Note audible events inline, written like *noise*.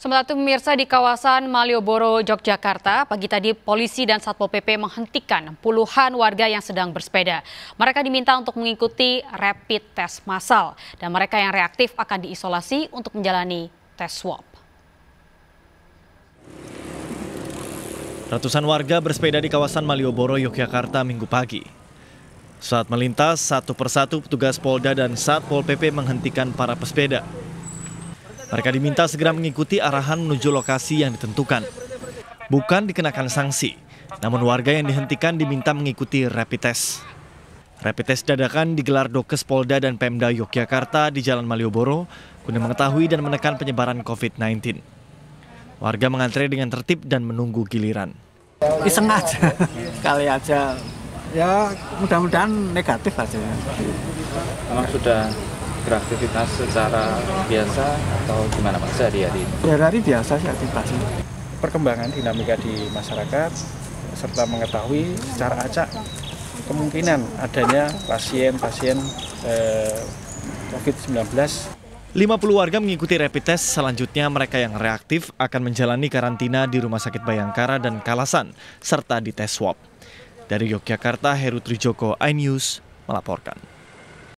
Sementara itu pemirsa di kawasan Malioboro, Yogyakarta, pagi tadi polisi dan Satpol PP menghentikan puluhan warga yang sedang bersepeda. Mereka diminta untuk mengikuti rapid test massal dan mereka yang reaktif akan diisolasi untuk menjalani tes swab. Ratusan warga bersepeda di kawasan Malioboro, Yogyakarta minggu pagi. Saat melintas, satu persatu petugas Polda dan Satpol PP menghentikan para pesepeda mereka diminta segera mengikuti arahan menuju lokasi yang ditentukan. Bukan dikenakan sanksi, namun warga yang dihentikan diminta mengikuti rapid test. Rapid test dadakan digelar Dokes Polda dan Pemda Yogyakarta di Jalan Malioboro guna mengetahui dan menekan penyebaran COVID-19. Warga mengantre dengan tertib dan menunggu giliran. Iseng aja, *laughs* kali aja. Ya mudah-mudahan negatif aja. Memang sudah beraktivitas secara biasa atau gimana Pak sehari-hari? Sehari-hari biasa sih aktivitasnya. Perkembangan dinamika di masyarakat serta mengetahui secara acak kemungkinan adanya pasien-pasien eh, COVID-19 50 warga mengikuti rapid test, selanjutnya mereka yang reaktif akan menjalani karantina di Rumah Sakit Bayangkara dan Kalasan, serta di tes swab. Dari Yogyakarta, Heru Trijoko, iNews, melaporkan.